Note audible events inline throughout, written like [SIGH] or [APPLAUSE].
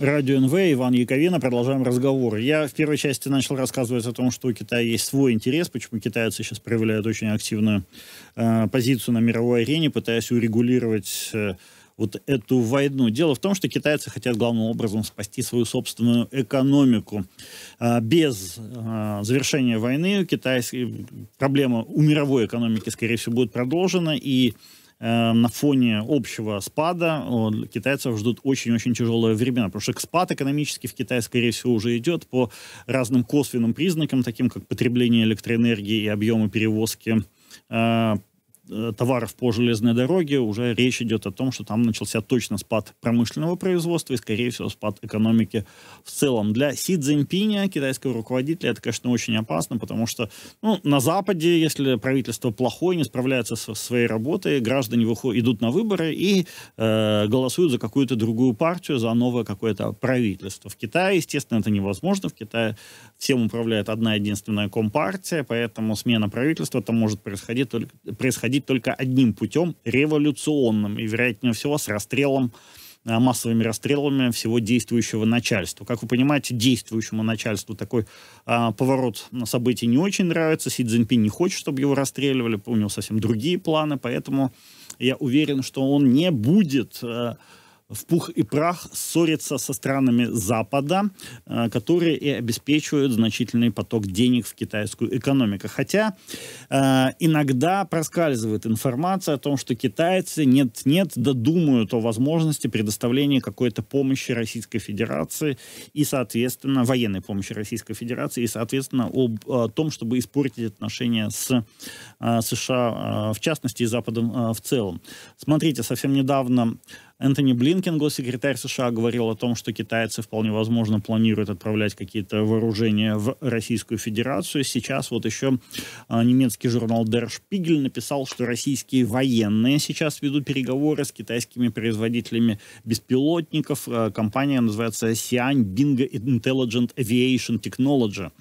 Радио НВ, Иван Яковина. Продолжаем разговор. Я в первой части начал рассказывать о том, что у Китая есть свой интерес, почему китайцы сейчас проявляют очень активную э, позицию на мировой арене, пытаясь урегулировать э, вот эту войну. Дело в том, что китайцы хотят главным образом спасти свою собственную экономику. Э, без э, завершения войны китайские проблема у мировой экономики, скорее всего, будет продолжена, и Эм, на фоне общего спада китайцев ждут очень-очень тяжелые времена, потому что спад экономически в Китае, скорее всего, уже идет по разным косвенным признакам, таким как потребление электроэнергии и объемы перевозки э, Э, товаров по железной дороге уже речь идет о том, что там начался точно спад промышленного производства и, скорее всего, спад экономики в целом. Для Си Цзиньпиня, китайского руководителя, это, конечно, очень опасно, потому что ну, на Западе, если правительство плохое, не справляется со своей работой, граждане выходят, идут на выборы и э, голосуют за какую-то другую партию, за новое какое-то правительство. В Китае, естественно, это невозможно. В Китае всем управляет одна единственная компартия, поэтому смена правительства там может происходить только, происходить только одним путем, революционным, и, вероятнее всего, с расстрелом э, массовыми расстрелами всего действующего начальства. Как вы понимаете, действующему начальству такой а, поворот событий не очень нравится. Си Цзиньпин не хочет, чтобы его расстреливали, у него совсем другие планы, поэтому я уверен, что он не будет... А, в пух и прах ссорится со странами Запада, э, которые и обеспечивают значительный поток денег в китайскую экономику. Хотя э, иногда проскальзывает информация о том, что китайцы нет-нет додумают о возможности предоставления какой-то помощи Российской Федерации и, соответственно, военной помощи Российской Федерации и, соответственно, об, о э, том, чтобы испортить отношения с США, в частности, и Западом в целом. Смотрите, совсем недавно Энтони Блинкен, госсекретарь США, говорил о том, что китайцы вполне возможно планируют отправлять какие-то вооружения в Российскую Федерацию. Сейчас вот еще а, немецкий журнал Der Spiegel написал, что российские военные сейчас ведут переговоры с китайскими производителями беспилотников. А, компания называется Xi'an Bingo Intelligent Aviation Technology.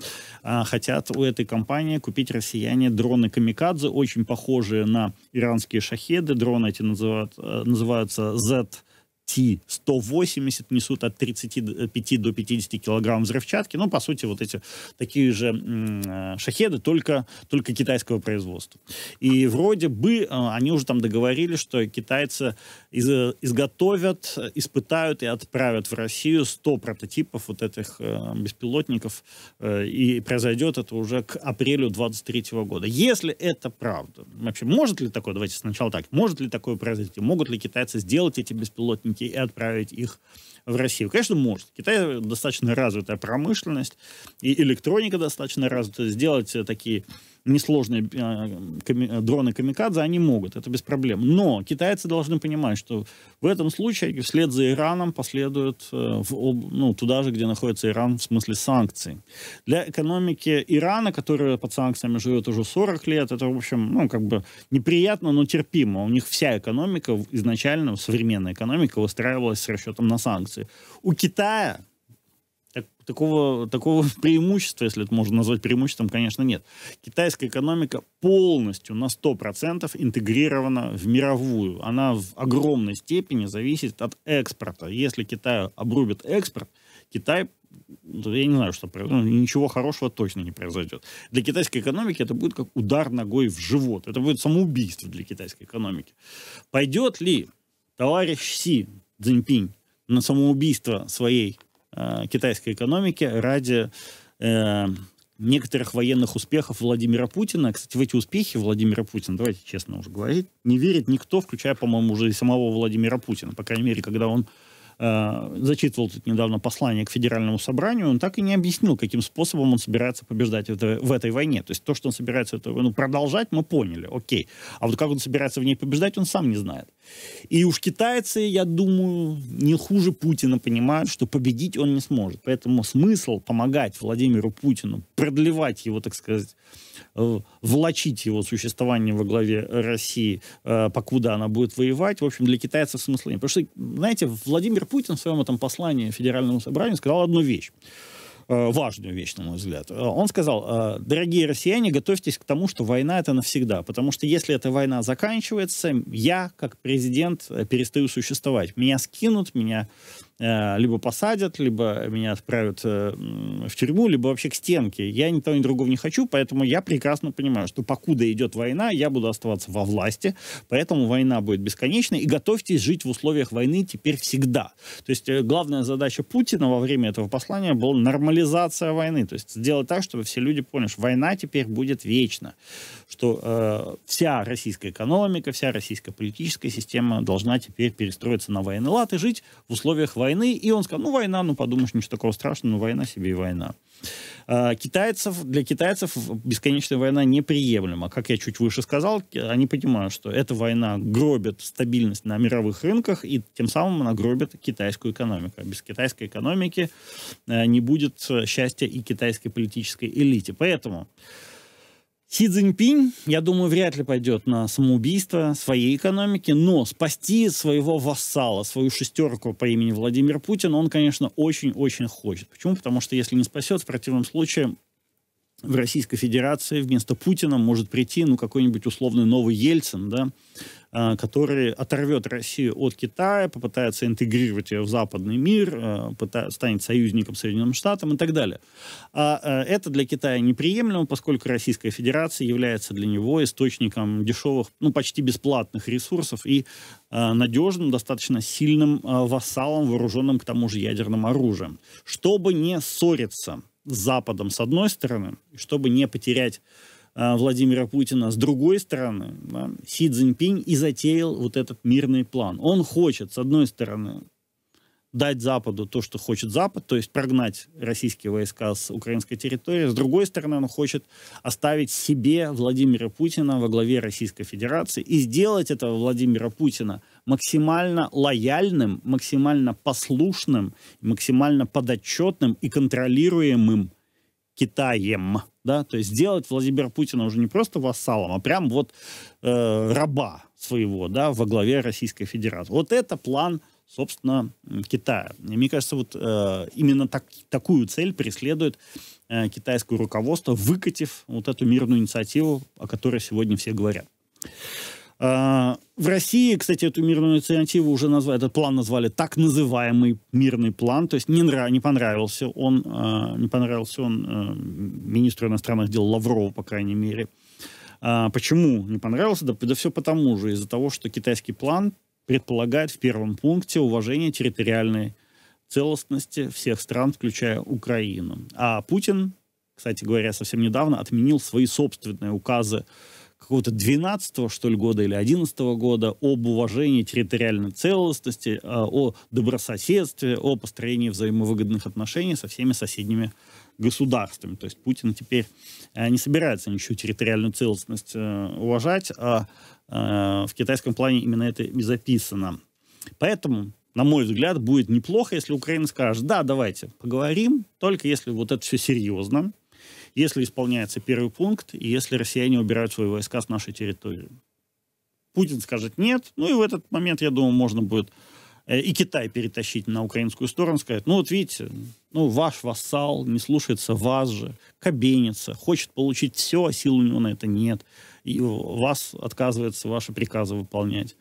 А, хотят у этой компании купить россияне дроны «Камикадзе», очень похожие на иранские «Шахеды». Дроны эти называют, называются Z 180 несут от 35 до 50 килограмм взрывчатки. Ну, по сути, вот эти такие же м- э, шахеды, только, только китайского производства. И вроде бы э, они уже там договорились, что китайцы из, э, изготовят, испытают и отправят в Россию 100 прототипов вот этих э, беспилотников. Э, и произойдет это уже к апрелю 23 года. Если это правда, вообще, может ли такое, давайте сначала так, может ли такое произойти? Могут ли китайцы сделать эти беспилотники и отправить их в Россию? Конечно, может. Китай достаточно развитая промышленность, и электроника достаточно развита. Сделать э, такие несложные э, э, дроны камикадзе они могут, это без проблем. Но китайцы должны понимать, что в этом случае вслед за Ираном последуют э, в, ну, туда же, где находится Иран в смысле санкций. Для экономики Ирана, которая под санкциями живет уже 40 лет, это, в общем, ну, как бы неприятно, но терпимо. У них вся экономика изначально, современная экономика, выстраивалась с расчетом на санкции. Турции. У Китая так, такого, такого [LAUGHS] преимущества, если это можно назвать преимуществом, конечно, нет. Китайская экономика полностью на 100% интегрирована в мировую. Она в огромной степени зависит от экспорта. Если Китай обрубит экспорт, Китай ну, я не знаю, что произойдет, ну, ничего хорошего точно не произойдет. Для китайской экономики это будет как удар ногой в живот. Это будет самоубийство для китайской экономики. Пойдет ли товарищ Си Цзиньпинь на самоубийство своей э, китайской экономики ради э, некоторых военных успехов Владимира Путина. Кстати, в эти успехи Владимира Путина, давайте честно уже говорить, не верит никто, включая, по-моему, уже и самого Владимира Путина. По крайней мере, когда он э, зачитывал тут недавно послание к федеральному собранию, он так и не объяснил, каким способом он собирается побеждать в этой, в этой войне. То есть то, что он собирается эту войну продолжать, мы поняли, окей. А вот как он собирается в ней побеждать, он сам не знает. И уж китайцы, я думаю, не хуже Путина понимают, что победить он не сможет. Поэтому смысл помогать Владимиру Путину, продлевать его, так сказать, э, влочить его существование во главе России, э, покуда она будет воевать, в общем, для китайцев смысла нет. Потому что, знаете, Владимир Путин в своем этом послании Федеральному собранию сказал одну вещь Э, важную вещь, на мой взгляд. Э, он сказал, «Э, дорогие россияне, готовьтесь к тому, что война это навсегда, потому что если эта война заканчивается, я, как президент, перестаю существовать. Меня скинут, меня Э, либо посадят, либо меня отправят э, в тюрьму, либо вообще к стенке. Я ни того, ни другого не хочу, поэтому я прекрасно понимаю, что покуда идет война, я буду оставаться во власти, поэтому война будет бесконечной, и готовьтесь жить в условиях войны теперь всегда. То есть э, главная задача Путина во время этого послания была нормализация войны, то есть сделать так, чтобы все люди поняли, что война теперь будет вечно, что э, вся российская экономика, вся российская политическая система должна теперь перестроиться на военный лад и жить в условиях войны войны, и он сказал, ну, война, ну, подумаешь, ничего такого страшного, ну, война себе и война. А, китайцев, для китайцев бесконечная война неприемлема. Как я чуть выше сказал, они понимают, что эта война гробит стабильность на мировых рынках, и тем самым она гробит китайскую экономику. А без китайской экономики э, не будет э, счастья и китайской политической элите. Поэтому Си Цзиньпинь, я думаю, вряд ли пойдет на самоубийство своей экономики, но спасти своего вассала, свою шестерку по имени Владимир Путин, он, конечно, очень-очень хочет. Почему? Потому что если не спасет, в противном случае в Российской Федерации вместо Путина может прийти, ну, какой-нибудь условный новый Ельцин, да, Э, который оторвет Россию от Китая, попытается интегрировать ее в западный мир, э, станет союзником Соединенным Штатам и так далее. А э, это для Китая неприемлемо, поскольку Российская Федерация является для него источником дешевых, ну почти бесплатных ресурсов и надежным, достаточно сильным вассалом, вооруженным к тому же ядерным оружием. Чтобы не ссориться с Западом с одной стороны, чтобы не потерять Э, Владимира Путина. С другой стороны, да, Си Цзиньпинь и затеял вот этот мирный план. Он хочет, с одной стороны, дать Западу то, что хочет Запад, то есть прогнать российские войска с украинской территории. С другой стороны, он хочет оставить себе Владимира Путина во главе Российской Федерации и сделать этого Владимира Путина максимально лояльным, максимально послушным, максимально подотчетным и контролируемым Китаем да, то есть сделать Владимира Путина уже не просто вассалом, а прям вот э, раба своего, да, во главе Российской Федерации. Вот это план, собственно, Китая. И мне кажется, вот э, именно так, такую цель преследует э, китайское руководство, выкатив вот эту мирную инициативу, о которой сегодня все говорят. А, в России, кстати, эту мирную инициативу уже назвали, этот план назвали так называемый мирный план, то есть не, нрав, не понравился он, а, не понравился он э, министру иностранных дел Лаврову, по крайней мере. А, почему не понравился? Да, да все потому же, из-за того, что китайский план предполагает в первом пункте уважение территориальной целостности всех стран, включая Украину. А Путин, кстати говоря, совсем недавно отменил свои собственные указы какого-то 12-го, что ли, года или 11-го года об уважении территориальной целостности, а, о добрососедстве, о построении взаимовыгодных отношений со всеми соседними государствами. То есть Путин теперь а, не собирается ничего территориальную целостность э, уважать, а, а в китайском плане именно это и записано. Поэтому на мой взгляд, будет неплохо, если Украина скажет, да, давайте поговорим, только если вот это все серьезно, если исполняется первый пункт, и если россияне убирают свои войска с нашей территории. Путин скажет нет, ну и в этот момент, я думаю, можно будет э, и Китай перетащить на украинскую сторону, сказать, ну вот видите, ну ваш вассал не слушается вас же, кабенится, хочет получить все, а сил у него на это нет, и вас отказывается ваши приказы выполнять.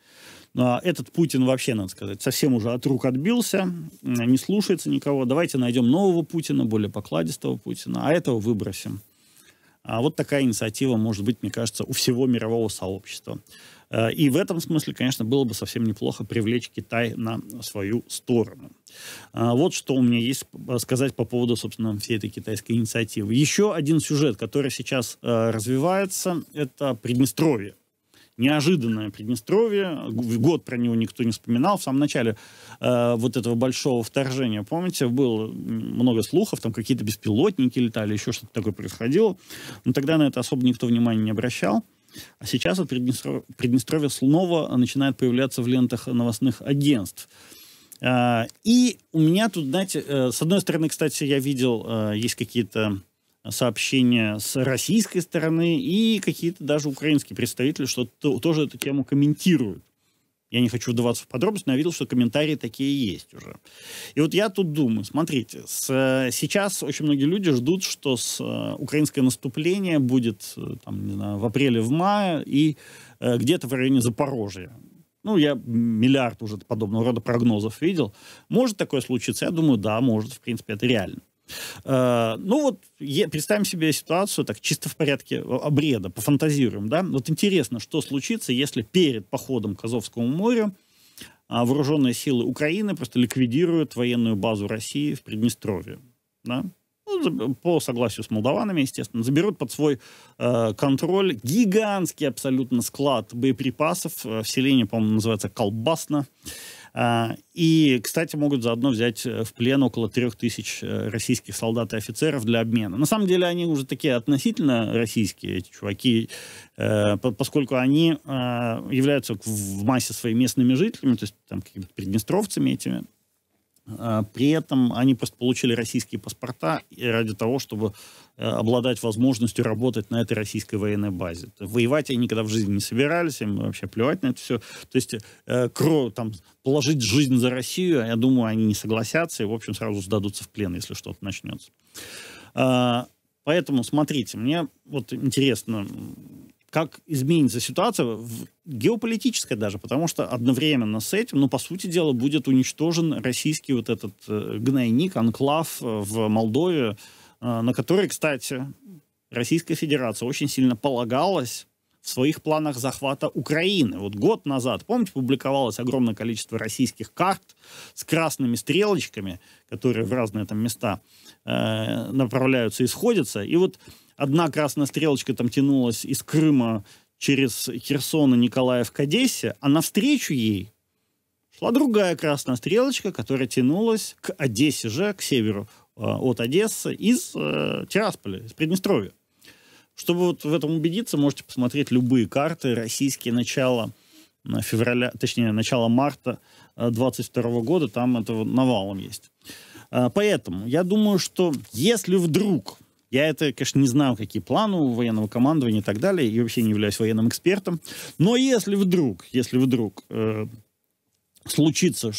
А, этот Путин вообще, надо сказать, совсем уже от рук отбился, не слушается никого. Давайте найдем нового Путина, более покладистого Путина, а этого выбросим. А вот такая инициатива может быть, мне кажется, у всего мирового сообщества. Э, и в этом смысле, конечно, было бы совсем неплохо привлечь Китай на свою сторону. А, вот что у меня есть э, сказать по поводу, собственно, всей этой китайской инициативы. Еще один сюжет, который сейчас э, развивается, это Приднестровье неожиданное Приднестровье, год про него никто не вспоминал, в самом начале э, вот этого большого вторжения, помните, было много слухов, там какие-то беспилотники летали, еще что-то такое происходило, но тогда на это особо никто внимания не обращал. А сейчас вот Приднестровье, Приднестровье снова начинает появляться в лентах новостных агентств. А, и у меня тут, знаете, э, с одной стороны, кстати, я видел, э, есть какие-то сообщения с российской стороны, и какие-то даже украинские представители что-то тоже эту тему комментируют. Я не хочу вдаваться в подробности, но я видел, что комментарии такие есть уже. И вот я тут думаю, смотрите, с, сейчас очень многие люди ждут, что с, э, украинское наступление будет э, там, не знаю, в апреле, в мае и э, где-то в районе Запорожья. Ну, я миллиард уже подобного рода прогнозов видел. Может такое случиться? Я думаю, да, может, в принципе, это реально. Э, ну вот представим себе ситуацию так чисто в порядке обреда, пофантазируем, да. Вот интересно, что случится, если перед походом к Азовскому морю а, вооруженные силы Украины просто ликвидируют военную базу России в Приднестровье, да? Ну, по согласию с молдаванами, естественно, заберут под свой э, контроль гигантский абсолютно склад боеприпасов. Э, в селении, по-моему, называется Колбасно. А, и, кстати, могут заодно взять э, в плен около трех тысяч э, российских солдат и офицеров для обмена. На самом деле они уже такие относительно российские, эти чуваки, э, поскольку они являются в массе своей местными жителями, то есть там какими-то приднестровцами этими, а, при этом они просто получили российские паспорта ради того, чтобы э, обладать возможностью работать на этой российской военной базе. Воевать они никогда в жизни не собирались, им вообще плевать на это все. То есть э, кро, там, положить жизнь за Россию, я думаю, они не согласятся и, в общем, сразу сдадутся в плен, если что-то начнется. А, поэтому, смотрите, мне вот интересно, как изменится ситуация, геополитическая даже, потому что одновременно с этим, ну, по сути дела, будет уничтожен российский вот этот э, гнойник, анклав э, в Молдове, э, на который, кстати, Российская Федерация очень сильно полагалась в своих планах захвата Украины. Вот год назад, помните, публиковалось огромное количество российских карт с красными стрелочками, которые в разные там места э, направляются и сходятся. И вот одна красная стрелочка там тянулась из Крыма через Херсон и Николаев к Одессе, а навстречу ей шла другая красная стрелочка, которая тянулась к Одессе же, к северу э, от Одессы, из э, Тирасполя, из Приднестровья. Чтобы вот в этом убедиться, можете посмотреть любые карты российские начала э, февраля, точнее, начала марта 22 э, года, там это навалом есть. Поэтому я думаю, что если вдруг я это, конечно, не знаю, какие планы у военного командования и так далее, и вообще не являюсь военным экспертом. Но если вдруг, если вдруг э, случится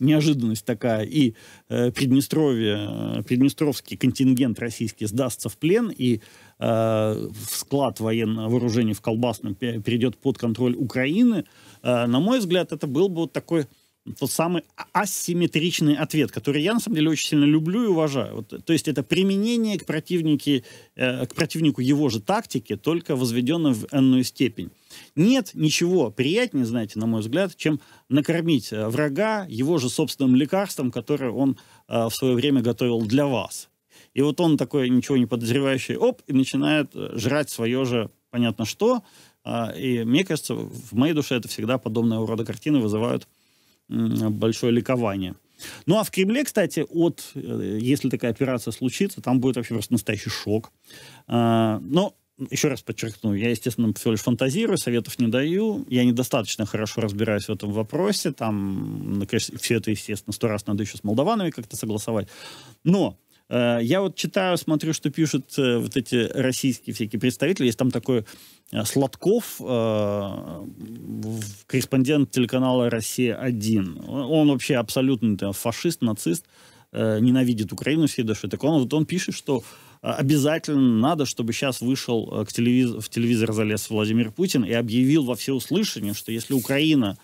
неожиданность такая, и э, Приднестровье, э, Приднестровский контингент российский сдастся в плен, и э, склад военного вооружения в Колбасном перейдет под контроль Украины, э, на мой взгляд, это был бы вот такой тот самый а, асимметричный ответ, который я на самом деле очень сильно люблю и уважаю. Вот, то есть это применение к, противнике, э, к противнику его же тактики, только возведенной в энную степень. Нет ничего приятнее, знаете, на мой взгляд, чем накормить э, врага его же собственным лекарством, которое он э, в свое время готовил для вас. И вот он такой ничего не подозревающий, оп, и начинает э, жрать свое же, понятно что. А, и мне кажется, в моей душе это всегда подобного рода картины вызывают большое ликование. Ну а в Кремле, кстати, от, э, если такая операция случится, там будет вообще просто настоящий шок. А, но еще раз подчеркну, я, естественно, всего лишь фантазирую, советов не даю, я недостаточно хорошо разбираюсь в этом вопросе, там, ну, конечно, все это, естественно, сто раз надо еще с молдаванами как-то согласовать, но Э, я вот читаю, смотрю, что пишут э, вот эти российские всякие представители. Есть там такой э, Сладков, корреспондент телеканала «Россия-1». Он вообще абсолютно фашист, нацист, ненавидит Украину всей душой. Так он, вот он пишет, что обязательно надо, чтобы сейчас вышел к телевиз... в телевизор залез Владимир Путин и объявил во все всеуслышание, что если Украина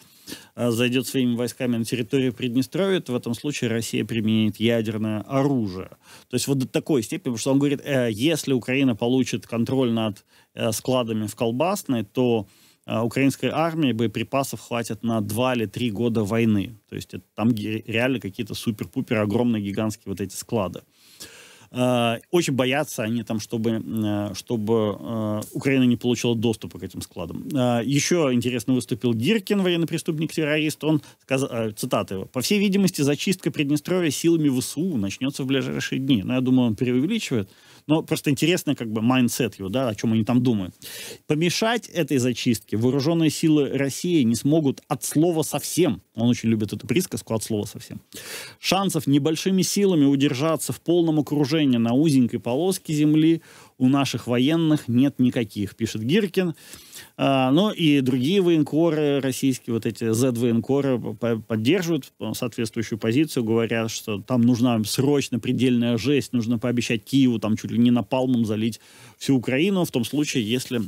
а, зайдет своими войсками на территорию Приднестровья, то в этом случае Россия применит ядерное оружие. То есть вот до такой степени, потому что он говорит, э, если Украина получит контроль над э, складами в Колбасной, то э, украинской армии боеприпасов хватит на 2 или 3 года войны. То есть это, там реально какие-то супер-пупер огромные гигантские вот эти склады. Э, очень боятся они там, чтобы, э, чтобы э, Украина не получила доступа к этим складам. Еще интересно выступил Гиркин, военный преступник-террорист. Он сказал, цитата его, «По всей видимости, зачистка Приднестровья силами ВСУ начнется в ближайшие дни». Но ну, я думаю, он преувеличивает. Но просто интересно, как бы, майндсет его, да, о чем они там думают. Помешать этой зачистке вооруженные силы России не смогут от слова совсем – он очень любит эту присказку от слова совсем. Шансов небольшими силами удержаться в полном окружении на узенькой полоске земли у наших военных нет никаких, пишет Гиркин. А, ну и другие военкоры российские, вот эти Z-военкоры поддерживают соответствующую позицию, говоря, что там нужна срочно предельная жесть, нужно пообещать Киеву там чуть ли не напалмом залить всю Украину, в том случае, если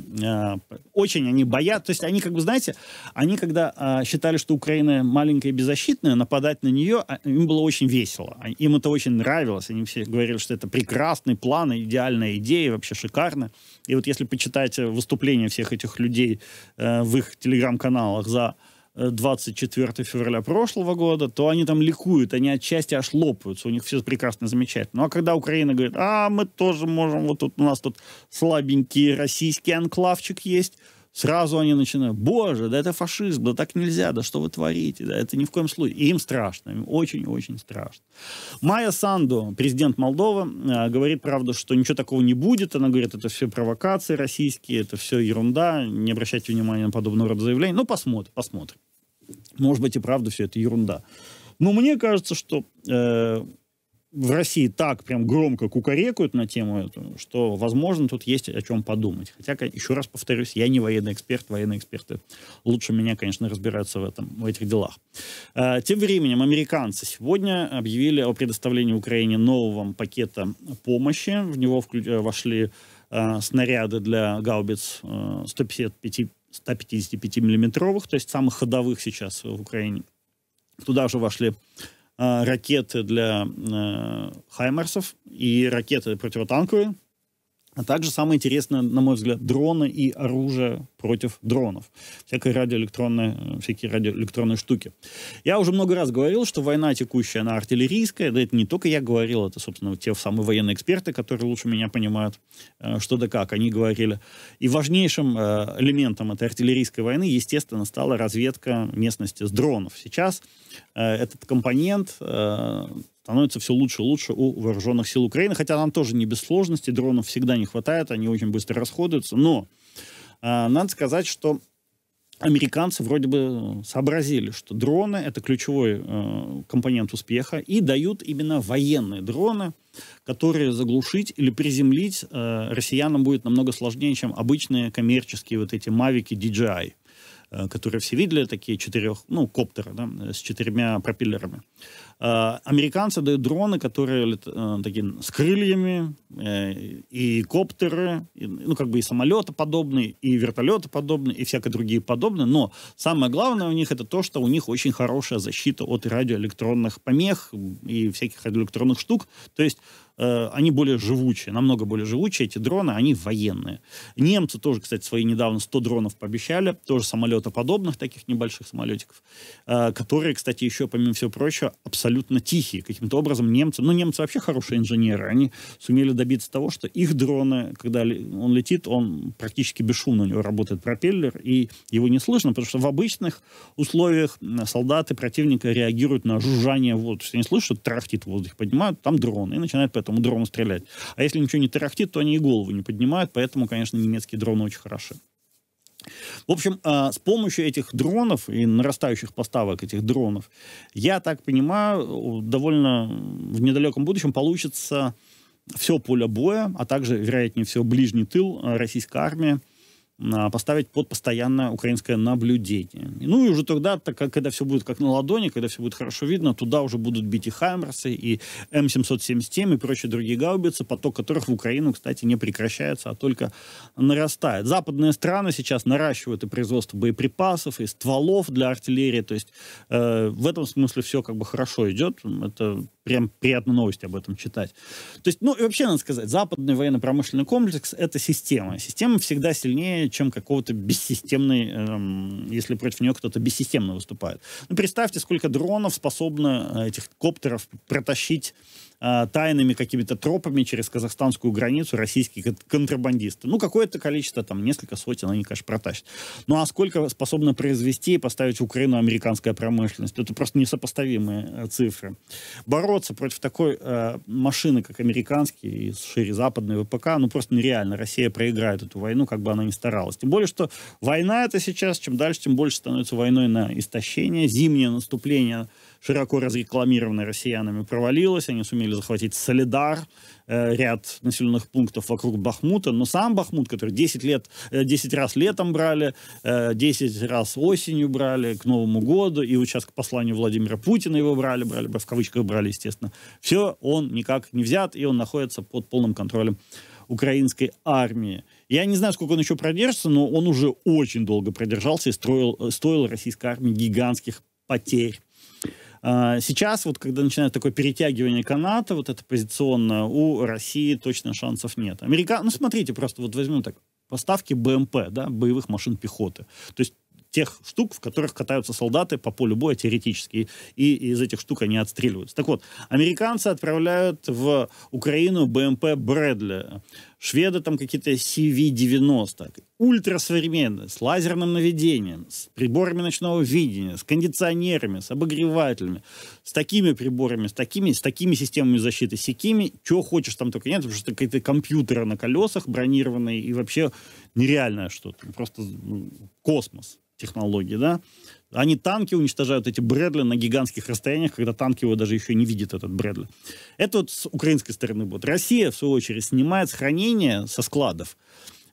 э, очень они боятся. То есть они как бы, знаете, они когда э, считали, что Украина маленькая и беззащитная, нападать на нее, а, им было очень весело. А, им это очень нравилось. Они все говорили, что это прекрасный план, идеальная идея, вообще шикарно. И вот если почитать э, выступления всех этих людей э, в их телеграм-каналах за 24 э, февраля прошлого года, то они там ликуют, они отчасти аж лопаются, у них все прекрасно замечательно. Ну а когда Украина говорит, а мы тоже можем, вот тут у нас тут слабенький российский анклавчик есть, Сразу они начинают, боже, да это фашизм, да так нельзя, да что вы творите, да это ни в коем случае. им страшно, им очень-очень страшно. Майя Санду, президент Молдовы, э, говорит, правду, что ничего такого не будет. Она говорит, это все провокации российские, это все ерунда, не обращайте внимания на подобного рода заявления. Ну, посмотрим, посмотрим. Может быть, и правда все это ерунда. Но мне кажется, что э, в России так прям громко кукарекают на тему эту, что, возможно, тут есть о чем подумать. Хотя, еще раз повторюсь, я не военный эксперт, военные эксперты лучше меня, конечно, разбираются в, этом, в этих делах. А, тем временем американцы сегодня объявили о предоставлении Украине нового пакета помощи. В него э, вошли э, снаряды для гаубиц 155 э, миллиметровых, то есть самых ходовых сейчас в Украине. Туда же вошли Э, ракеты для э, «Хаймарсов» и ракеты противотанковые, а также самое интересное, на мой взгляд, дроны и оружие против дронов. Всякие радиоэлектронные, э, всякие радиоэлектронные штуки. Я уже много раз говорил, что война текущая, она артиллерийская. Да это не только я говорил, это, собственно, те самые военные эксперты, которые лучше меня понимают, э, что да как, они говорили. И важнейшим э, элементом этой артиллерийской войны, естественно, стала разведка местности с дронов. Сейчас этот компонент становится все лучше и лучше у вооруженных сил Украины, хотя нам тоже не без сложности, дронов всегда не хватает, они очень быстро расходуются, но э, надо сказать, что американцы вроде бы сообразили, что дроны это ключевой э, компонент успеха, и дают именно военные дроны, которые заглушить или приземлить э, россиянам будет намного сложнее, чем обычные коммерческие вот эти мавики DJI. Э, которые все видели, такие четырех, ну, коптеры да, с четырьмя пропеллерами. Э, американцы дают дроны, которые э, такие с крыльями, и коптеры, и, ну, как бы и самолеты подобные, и вертолеты подобные, и всякие другие подобные, но самое главное у них это то, что у них очень хорошая защита от радиоэлектронных помех и всяких радиоэлектронных штук, то есть Э, они более живучие, намного более живучие. Эти дроны, они военные. Немцы тоже, кстати, свои недавно 100 дронов пообещали, тоже самолетоподобных, таких небольших самолетиков, э, которые, кстати, еще, помимо всего прочего, абсолютно тихие. Каким-то образом немцы, ну, немцы вообще хорошие инженеры, они сумели добиться того, что их дроны, когда он летит, он практически бесшумно у него работает пропеллер, и его не слышно, потому что в обычных условиях солдаты противника реагируют на жужжание воздуха. не слышат, трахтит воздух, поднимают, там дроны, и начинают этому дрону стрелять. А если ничего не тарахтит, то они и голову не поднимают, поэтому, конечно, немецкие дроны очень хороши. В общем, а, с помощью этих дронов и нарастающих поставок этих дронов, я так понимаю, довольно в недалеком будущем получится все поле боя, а также, вероятнее всего, ближний тыл э, российской армии а, поставить под постоянное украинское наблюдение. Ну и уже тогда, так как, когда все будет как на ладони, когда все будет хорошо видно, туда уже будут бить и Хаймерсы, и М777, и прочие другие гаубицы, поток которых в Украину, кстати, не прекращается, а только нарастает. Западные страны сейчас наращивают и производство боеприпасов, и стволов для артиллерии, то есть э, в этом смысле все как бы хорошо идет, это прям приятно новости об этом читать. То есть, ну и вообще надо сказать, западный военно-промышленный комплекс — это система. Система всегда сильнее, чем какого-то бессистемный, эм, если против нее кто-то бессистемно выступает. Ну, представьте, сколько дронов способно э, этих коптеров протащить Э, тайными какими-то тропами через казахстанскую границу российские контрабандисты. Ну, какое-то количество, там, несколько сотен они, конечно, протащат. Ну, а сколько способна произвести и поставить в Украину американская промышленность? Это просто несопоставимые э, цифры. Бороться против такой э, машины, как американский и шире западный ВПК, ну, просто нереально. Россия проиграет эту войну, как бы она ни старалась. Тем более, что война это сейчас, чем дальше, тем больше становится войной на истощение, зимнее наступление широко разрекламированная россиянами, провалилась. Они сумели захватить Солидар, э, ряд населенных пунктов вокруг Бахмута, но сам Бахмут, который 10, лет, 10 э, раз летом брали, 10 э, раз осенью брали, к Новому году, и вот сейчас к посланию Владимира Путина его брали, брали, в кавычках брали, естественно. Все, он никак не взят, и он находится под полным контролем украинской армии. Я не знаю, сколько он еще продержится, но он уже очень долго продержался и строил, стоил российской армии гигантских потерь. А, сейчас, вот когда начинает такое перетягивание каната, вот это позиционное, у России точно шансов нет. Америка... Ну, смотрите, просто вот возьмем так, поставки БМП, да, боевых машин пехоты. То есть тех штук, в которых катаются солдаты по полю боя теоретически, и, и из этих штук они отстреливаются. Так вот, американцы отправляют в Украину БМП Брэдли, шведы там какие-то CV-90, ультрасовременные, с лазерным наведением, с приборами ночного видения, с кондиционерами, с обогревателями, с такими приборами, с такими, с такими системами защиты, с сякими, что хочешь там только нет, потому что какие-то компьютеры на колесах бронированные и вообще нереальное что-то, просто ну, космос технологии, да, они танки уничтожают эти Брэдли на гигантских расстояниях, когда танк его даже еще не видит, этот Брэдли. Это вот с украинской стороны будет. Россия, в свою очередь, снимает с хранения, со складов,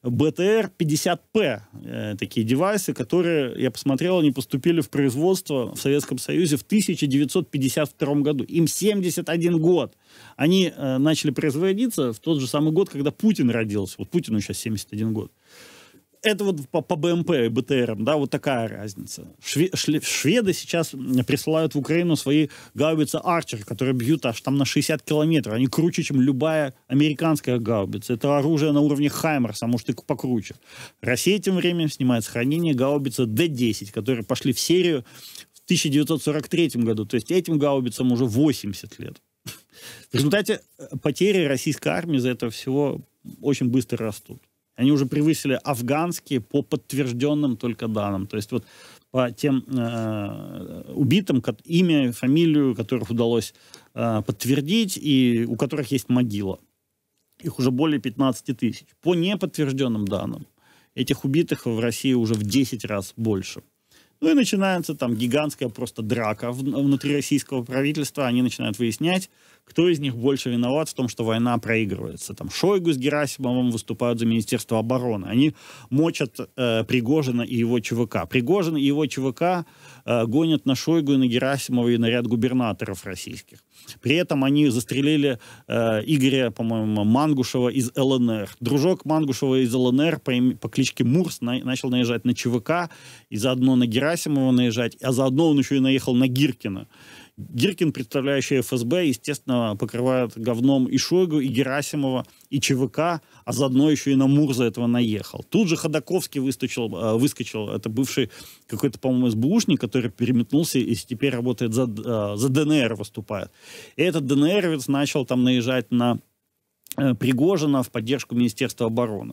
БТР-50П, э, такие девайсы, которые, я посмотрел, они поступили в производство в Советском Союзе в 1952 году. Им 71 год. Они э, начали производиться в тот же самый год, когда Путин родился. Вот Путину сейчас 71 год это вот по, по БМП и БТРам, да, вот такая разница. Шве, шли, шведы сейчас присылают в Украину свои гаубицы «Арчер», которые бьют аж там на 60 километров. Они круче, чем любая американская гаубица. Это оружие на уровне «Хаймерса», может, и покруче. Россия тем временем снимает сохранение гаубицы Д-10, которые пошли в серию в 1943 году. То есть этим гаубицам уже 80 лет. В результате э, потери российской армии за это всего очень быстро растут. Они уже превысили афганские по подтвержденным только данным. То есть вот по тем э, убитым, имя, фамилию, которых удалось э, подтвердить, и у которых есть могила. Их уже более 15 тысяч. По неподтвержденным данным, этих убитых в России уже в 10 раз больше. Ну и начинается там гигантская просто драка внутри российского правительства. Они начинают выяснять, кто из них больше виноват в том, что война проигрывается. Там Шойгу с Герасимовым выступают за Министерство обороны. Они мочат э, Пригожина и его ЧВК. Пригожин и его ЧВК э, гонят на Шойгу и на Герасимова и на ряд губернаторов российских. При этом они застрелили э, Игоря, по-моему, Мангушева из ЛНР. Дружок Мангушева из ЛНР по, им, по кличке Мурс на, начал наезжать на ЧВК и заодно на Герасимова наезжать, а заодно он еще и наехал на Гиркина Гиркин, представляющий ФСБ, естественно, покрывает говном и Шойгу, и Герасимова, и ЧВК, а заодно еще и на Мурза этого наехал. Тут же Ходаковский выскочил, э, выскочил это бывший какой-то, по-моему, СБУшник, который переметнулся и теперь работает за, э, за ДНР, выступает. И этот ДНРовец начал там наезжать на э, Пригожина в поддержку Министерства обороны.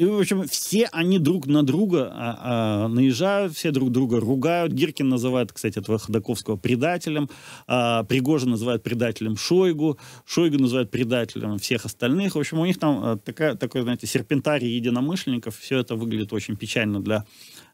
И, в общем, все они друг на друга а, а, наезжают, все друг друга ругают. Гиркин называет, кстати, этого Ходаковского предателем. А, Пригожин называет предателем Шойгу. Шойгу называют предателем всех остальных. В общем, у них там а, такая, такой, знаете, серпентарий единомышленников. Все это выглядит очень печально для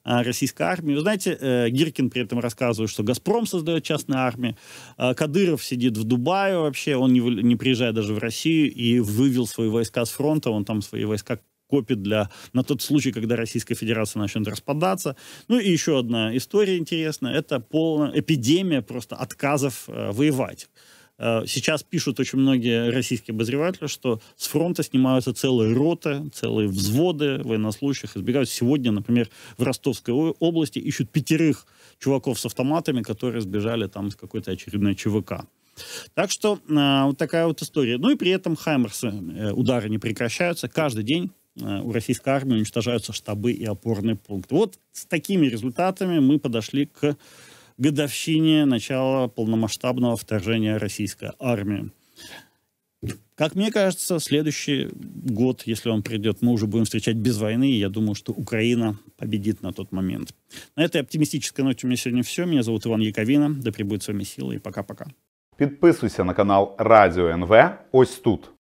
а, российской армии. Вы знаете, э, Гиркин при этом рассказывает, что «Газпром» создает частную армию а, Кадыров сидит в Дубае вообще, он не, не приезжает даже в Россию и вывел свои войска с фронта, он там свои войска копит для, на тот случай, когда Российская Федерация начнет распадаться. Ну и еще одна история интересная, это полная эпидемия просто отказов э, воевать. Э, сейчас пишут очень многие российские обозреватели, что с фронта снимаются целые роты, целые взводы военнослужащих. Избегают сегодня, например, в Ростовской области ищут пятерых чуваков с автоматами, которые сбежали там с какой-то очередной ЧВК. Так что э, вот такая вот история. Ну и при этом Хаймерсы э, удары не прекращаются. Каждый день Э, у российской армии уничтожаются штабы и опорные пункты. Вот с такими результатами мы подошли к годовщине начала полномасштабного вторжения российской армии. Как мне кажется, следующий год, если он придет, мы уже будем встречать без войны, и я думаю, что Украина победит на тот момент. На этой оптимистической ноте у меня сегодня все. Меня зовут Иван Яковина. Да прибудет с вами сила и пока-пока. Подписывайся на канал Радіо НВ. Ось тут.